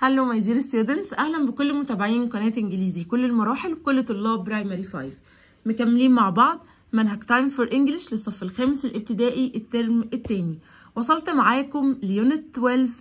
هلو ماي دير ستودنتس اهلا بكل متابعين قناه انجليزي كل المراحل وكل طلاب برايمري 5 مكملين مع بعض منهج تايم فور انجلش للصف الخامس الابتدائي الترم الثاني وصلت معاكم ليونت 12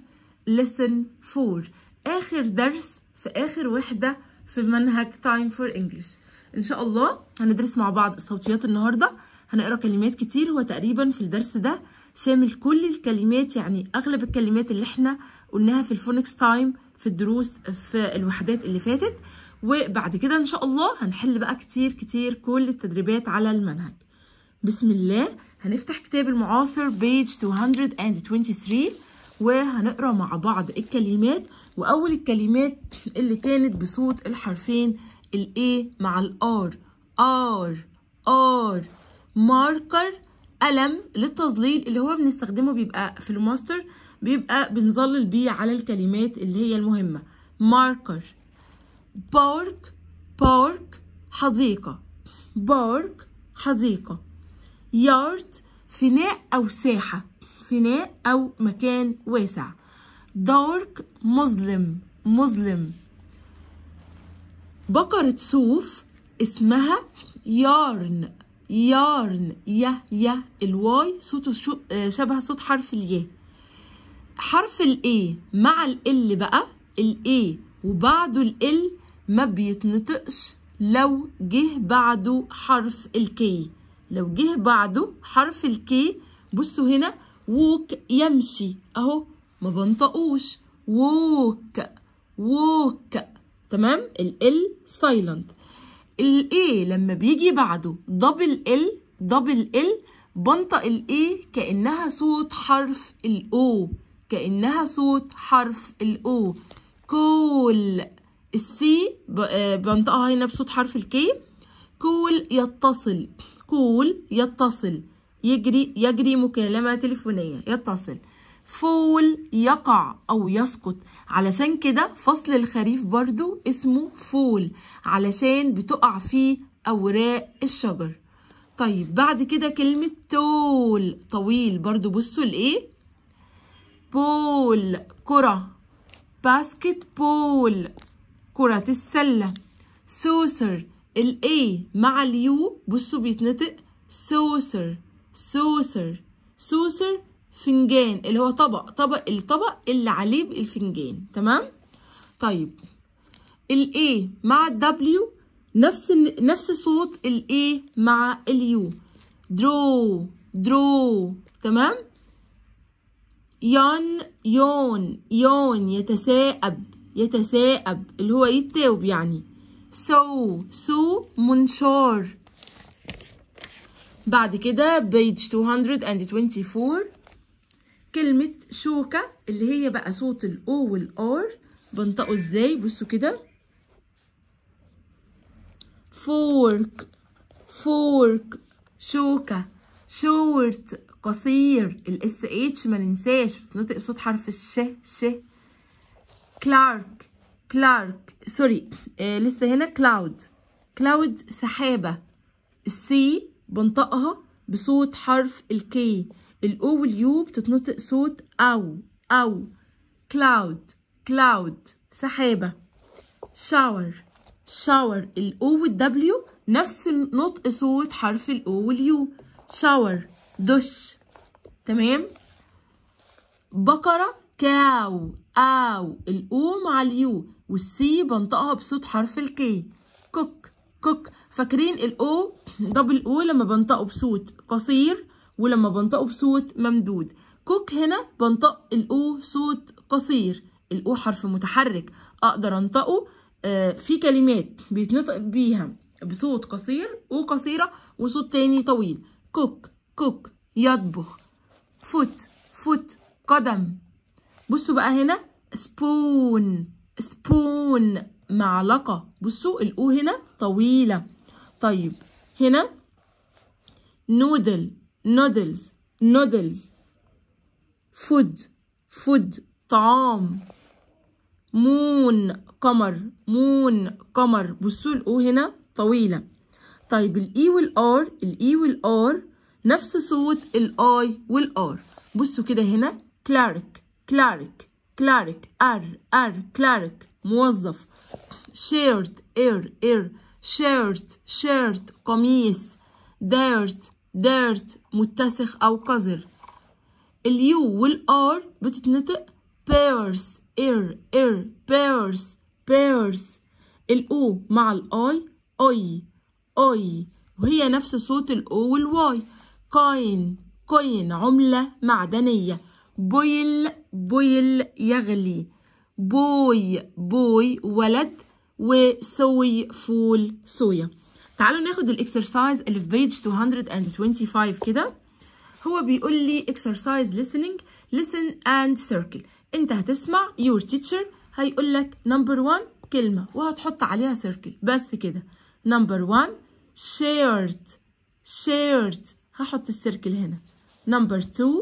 ليسن 4 اخر درس في اخر وحده في منهج تايم فور انجلش ان شاء الله هندرس مع بعض الصوتيات النهارده هنقرا كلمات كتير هو تقريبا في الدرس ده شامل كل الكلمات يعني اغلب الكلمات اللي احنا قلناها في الفونكس تايم في الدروس في الوحدات اللي فاتت وبعد كده ان شاء الله هنحل بقى كتير كتير كل التدريبات على المنهج بسم الله هنفتح كتاب المعاصر بيج 223 وهنقرا مع بعض الكلمات واول الكلمات اللي كانت بصوت الحرفين الاي مع الار ار ار ماركر قلم للتظليل اللي هو بنستخدمه بيبقى في الماستر بيبقى بنظلل بيه على الكلمات اللي هي المهمة ماركر بارك بارك حديقة بارك حديقة يارد فناء أو ساحة فناء أو مكان واسع دارك مظلم مظلم بقرة صوف اسمها يارن يارن يه يه الواي صوته آه، شبه صوت حرف الياء حرف الاي مع ال بقى الاي وبعده ال ما بيتنطقش لو جه بعده حرف الكي لو جه بعده حرف الكي بصوا هنا ووك يمشي اهو ما بنطقوش ووك ووك تمام ال سايلنت الاي لما بيجي بعده دبل ال دبل ال بنطق الاي كانها صوت حرف الاو كأنها صوت حرف الأو كول السي بنطقها آه، هنا بصوت حرف الكي كول يتصل كول يتصل يجري يجري مكالمة تليفونية يتصل فول يقع أو يسقط علشان كده فصل الخريف برضو اسمه فول علشان بتقع فيه أوراق الشجر طيب بعد كده كلمة طول طويل برضو بصوا لإيه بول كرة باسكت بول كرة السلة سوسر الاي مع اليو بصوا بيتنطق سوسر سوسر سوسر فنجان اللي هو طبق طبق الطبق اللي عليه الفنجان تمام طيب الاي مع الدبليو نفس نفس صوت الاي مع اليو درو درو تمام يون يون يون يتساءب يتساءب اللي هو يتاوب يعني سو سو منشار بعد كده بيج 224 كلمة شوكة اللي هي بقى صوت الأو والآر بنطقه ازاي بصوا كده فورك فورك شوكة شورت قصير الاس اتش ما ننساش بتنطق صوت حرف الش ش كلارك كلارك سوري آه لسه هنا كلاود كلاود سحابة السي بنطقها بصوت حرف الكي الاو واليو بتتنطق صوت او او كلاود كلاود سحابة شاور شاور الاو والدبليو نفس نطق صوت حرف الاو واليو شاور دش تمام بقرة كاو أو الأو مع اليو والسي بنطقها بصوت حرف الكي كوك كوك فاكرين الأو دبل أو لما بنطقه بصوت قصير ولما بنطقه بصوت ممدود كوك هنا بنطق الأو صوت قصير الأو حرف متحرك أقدر أنطقه آه، في كلمات بيتنطق بيها بصوت قصير أو قصيرة وصوت تاني طويل كوك كوك يطبخ فوت فوت قدم بصوا بقى هنا سبون سبون معلقة بصوا الأو هنا طويلة طيب هنا نودل نودلز نودلز فود فود طعام مون قمر مون قمر بصوا الأو هنا طويلة طيب الإي والآر الإي والآر نفس صوت الاي والار بصوا كده هنا كلارك كلارك كلارك ار ار كلارك موظف شيرت اير اير شيرت شيرت قميص ديرت ديرت متسخ او قذر اليو والار بتتنطق بيرس اير اير بيرس بيرس الاو مع الاي اي اي وهي نفس صوت الاو والواي كوين كوين عملة معدنية بويل بويل يغلي بوي بوي ولد وسوي فول سويا تعالوا ناخد الاكسرسايز اللي في بيج 225 كده هو بيقول لي اكسرسايز listening listen and circle انت هتسمع your teacher هيقول لك number one كلمة وهتحط عليها circle بس كده number one shared shared هحط السيركل هنا نمبر 2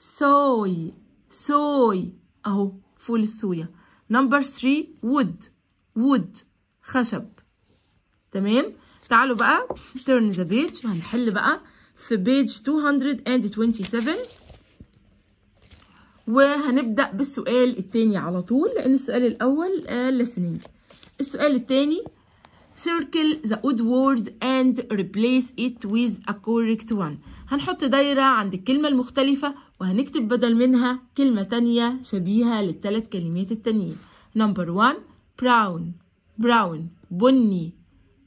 سوي سوي اهو فول الصويا نمبر 3 وود وود خشب تمام تعالوا بقى turn ذا بيج وهنحل بقى في بيج 227 وهنبدأ بالسؤال التاني على طول لأن السؤال الأول آه، listening السؤال التاني circle the odd word and replace it with a correct one هنحط دايرة عند الكلمة المختلفة وهنكتب بدل منها كلمة تانية شبيهة للثلاث كلمات التانيين number one brown brown بني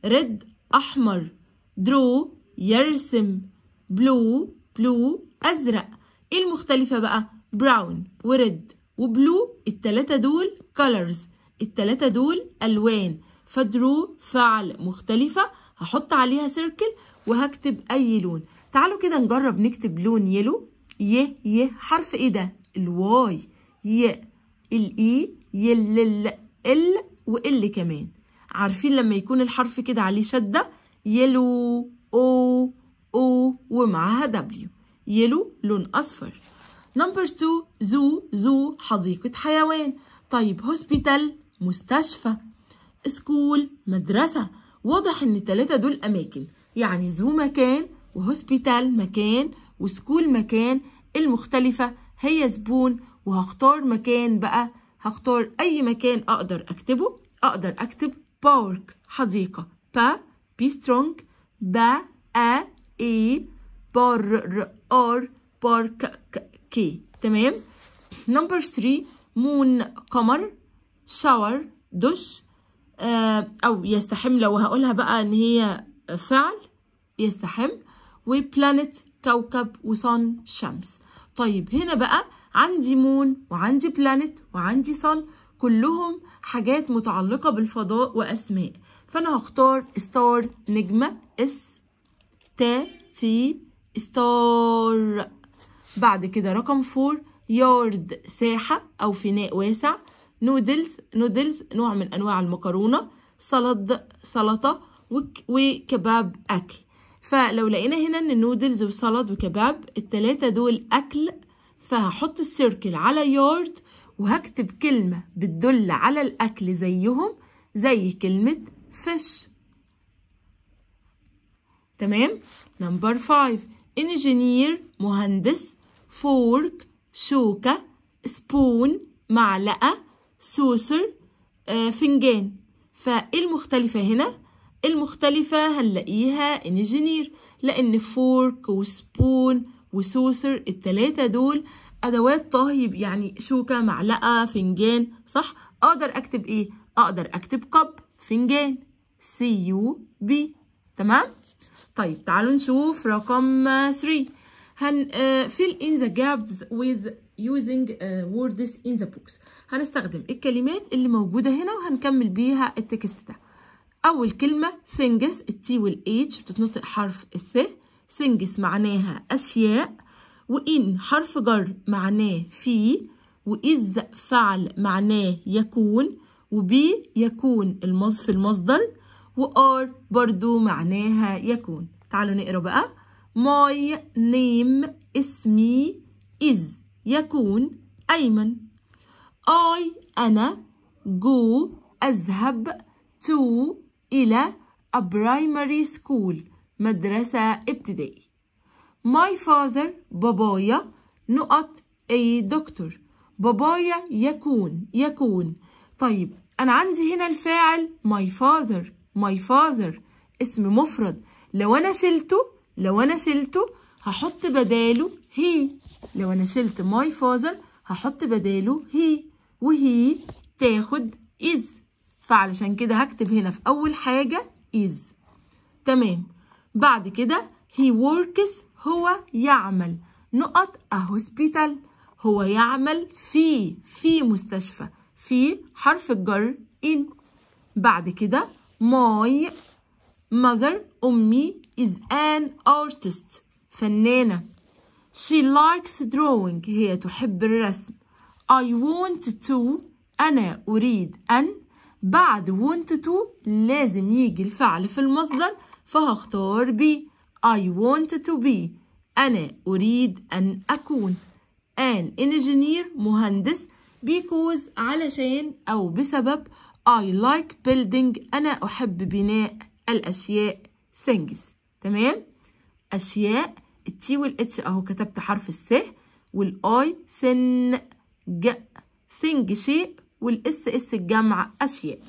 red أحمر draw يرسم blue blue أزرق إيه المختلفة بقى brown و وبلو التلاتة دول colors التلاتة دول ألوان فدرو فعل مختلفة هحط عليها سيركل وهكتب أي لون تعالوا كده نجرب نكتب لون يلو ي ي حرف إيه ده الواي ي الإي يل ال ال وال كمان عارفين لما يكون الحرف كده عليه شدة يلو أو أو ومعاها دبليو يلو لون أصفر نمبر 2 زو زو حديقة حيوان طيب هوسبيتال مستشفى سكول مدرسة واضح ان التلاتة دول اماكن يعني زو مكان وهوسبيتال مكان وسكول مكان المختلفة هي زبون وهختار مكان بقى هختار اي مكان اقدر اكتبه اقدر اكتب بارك حديقة با بي سترونج با ا اي بار ار بارك كي تمام نمبر 3 مون قمر شاور دش آه، أو يستحم لو هقولها بقى إن هي فعل يستحم وبلانت كوكب وصن شمس طيب هنا بقى عندي مون وعندي بلانت وعندي صن كلهم حاجات متعلقة بالفضاء وأسماء فأنا هختار ستار نجمة اس تا تي ستار بعد كده رقم فور يارد ساحة أو فناء واسع نودلز نودلز نوع من أنواع المكرونة سلطة سلطة وكباب أكل فلو لقينا هنا ان النودلز وسلطة وكباب التلاتة دول أكل فهحط السيركل على يارد وهكتب كلمة بتدل على الأكل زيهم زي كلمة فش تمام نمبر 5 انجينير مهندس فورك شوكة سبون معلقة سوسر آه فنجان فايه المختلفة هنا المختلفة هنلاقيها انجينير لأن فورك وسبون وسوسر التلاتة دول أدوات طهي يعني شوكة معلقة فنجان صح أقدر أكتب إيه أقدر أكتب كب فنجان سي يو بي تمام طيب تعالوا نشوف رقم 3 آه، هن uh, fill in the gaps with using uh, words in the books هنستخدم الكلمات اللي موجودة هنا وهنكمل بيها التكست ده أول كلمة things التي والh بتتنطق حرف الث things معناها أشياء وإن حرف جر معناه في وإذ فعل معناه يكون وبي يكون المص في المصدر وآر برضو معناها يكون تعالوا نقرأ بقى my name اسمي is يكون أيمن I أنا go أذهب to إلى a primary school مدرسة ابتدائي my father بابايا نقط a doctor بابايا يكون يكون طيب أنا عندي هنا الفاعل my father my father اسم مفرد لو أنا شلته لو أنا شلته هحط بداله هي لو انا شلت ماي فازر هحط بداله هي وهي تاخد از فعلشان كده هكتب هنا في اول حاجه از تمام بعد كده هي works هو يعمل نقط اهوسبيتال هو يعمل في في مستشفى في حرف الجر in بعد كده my mother أمي is an artist فنانة She likes drawing هي تحب الرسم I want to أنا أريد أن بعد want to لازم يجي الفعل في المصدر فهختار be I want to be أنا أريد أن أكون an engineer مهندس because علشان أو بسبب I like building أنا أحب بناء الأشياء things تمام أشياء التي والاتش اهو كتبت حرف الس والاي سن ج ثنج شيء والاس اس الجمع اشياء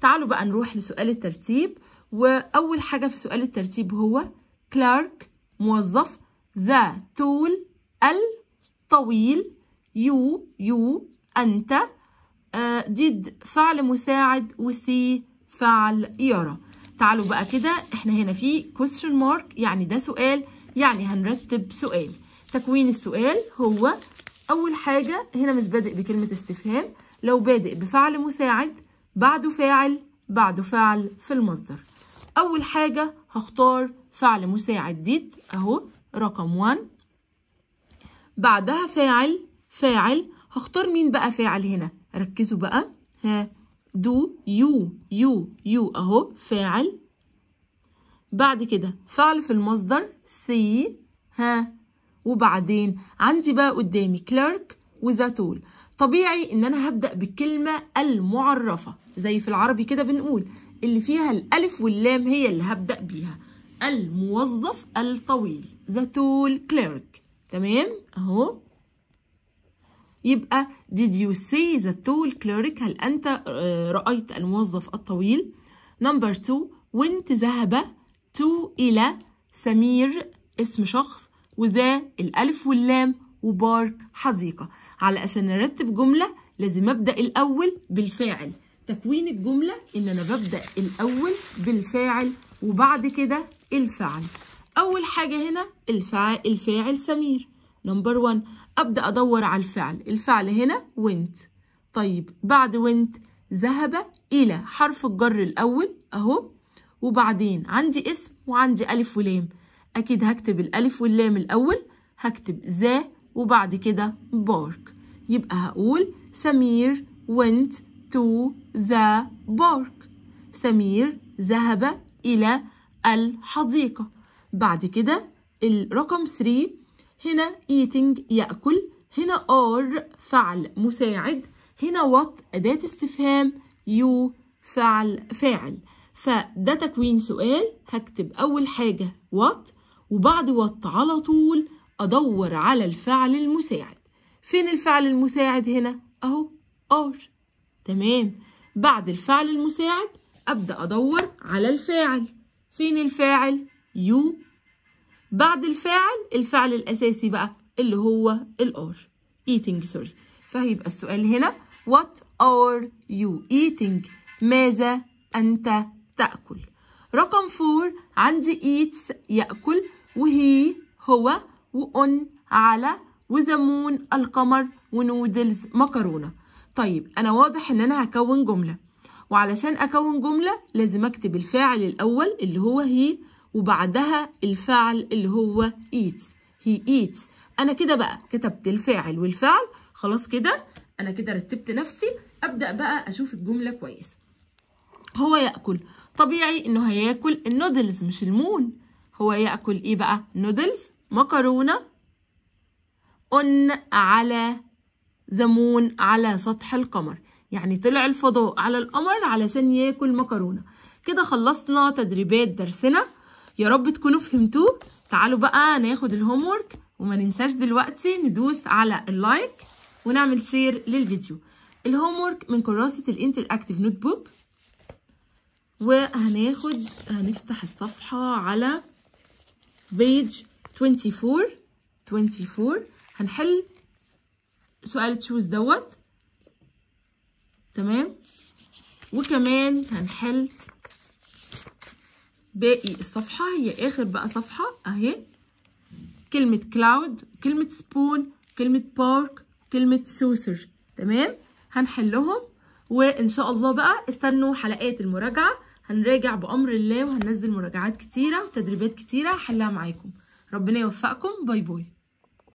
تعالوا بقى نروح لسؤال الترتيب واول حاجه في سؤال الترتيب هو كلارك موظف ذا طول طويل يو يو انت ديد آه، فعل مساعد وسي فعل يرى تعالوا بقى كده احنا هنا في question mark يعني ده سؤال يعني هنرتب سؤال تكوين السؤال هو أول حاجة هنا مش بادئ بكلمة استفهام لو بادئ بفعل مساعد بعده فاعل بعده فعل في المصدر أول حاجة هختار فعل مساعد ديت أهو رقم 1 بعدها فاعل فاعل هختار مين بقى فاعل هنا ركزوا بقى ها دو يو يو يو أهو فاعل بعد كده فعل في المصدر سي ها وبعدين عندي بقى قدامي كليرك وذا تول طبيعي ان انا هبدا بالكلمه المعرفه زي في العربي كده بنقول اللي فيها الالف واللام هي اللي هبدا بيها الموظف الطويل ذا تول كليرك تمام اهو يبقى did you see the tall clerk هل أنت آه، رأيت الموظف الطويل number 2 وانت ذهب تو إلى سمير اسم شخص وذا الألف واللام وبارك حديقة علشان نرتب جملة لازم أبدأ الأول بالفاعل تكوين الجملة إن أنا ببدأ الأول بالفاعل وبعد كده الفعل أول حاجة هنا الفاعل, الفاعل سمير نمبر 1 أبدأ أدور على الفعل الفعل هنا ونت طيب بعد ونت ذهب إلى حرف الجر الأول أهو وبعدين عندي اسم وعندي ألف ولام أكيد هكتب الألف واللام الأول هكتب ذا وبعد كده بارك يبقى هقول سمير went to the park سمير ذهب إلى الحديقة بعد كده الرقم 3 هنا eating يأكل هنا are فعل مساعد هنا what أداة استفهام you فعل فاعل فده تكوين سؤال هكتب أول حاجة وات وبعد وات على طول أدور على الفعل المساعد فين الفعل المساعد هنا؟ أهو ار تمام بعد الفعل المساعد أبدأ أدور على الفاعل فين الفاعل؟ يو بعد الفاعل الفعل الأساسي بقى اللي هو الار eating سوري فهيبقى السؤال هنا what are you eating ماذا أنت تأكل رقم فور عندي eats يأكل وهي هو وأن على وزمون القمر ونودلز مكرونة طيب أنا واضح إن أنا هكون جملة وعلشان أكون جملة لازم أكتب الفاعل الأول اللي هو هي وبعدها الفعل اللي هو eats هي eats أنا كده بقى كتبت الفاعل والفعل خلاص كده أنا كده رتبت نفسي أبدأ بقى أشوف الجملة كويس هو يأكل طبيعي إنه هياكل النودلز مش المون هو يأكل إيه بقى نودلز مكرونة اون على ذا مون على سطح القمر يعني طلع الفضاء على القمر علشان ياكل مكرونة كده خلصنا تدريبات درسنا يا رب تكونوا فهمتوه تعالوا بقى ناخد الهومورك وما ننساش دلوقتي ندوس على اللايك ونعمل شير للفيديو الهومورك من كراسة الانتر اكتيف نوت بوك وهناخد هنفتح الصفحة على بيج 24 24 هنحل سؤال تشوز دوت تمام وكمان هنحل باقي الصفحة هي آخر بقى صفحة أهي كلمة كلاود كلمة سبون كلمة بارك كلمة سوسر تمام هنحلهم وإن شاء الله بقى استنوا حلقات المراجعة هنراجع بأمر الله وهننزل مراجعات كتيرة وتدريبات كتيرة هحلها معاكم ربنا يوفقكم باي باي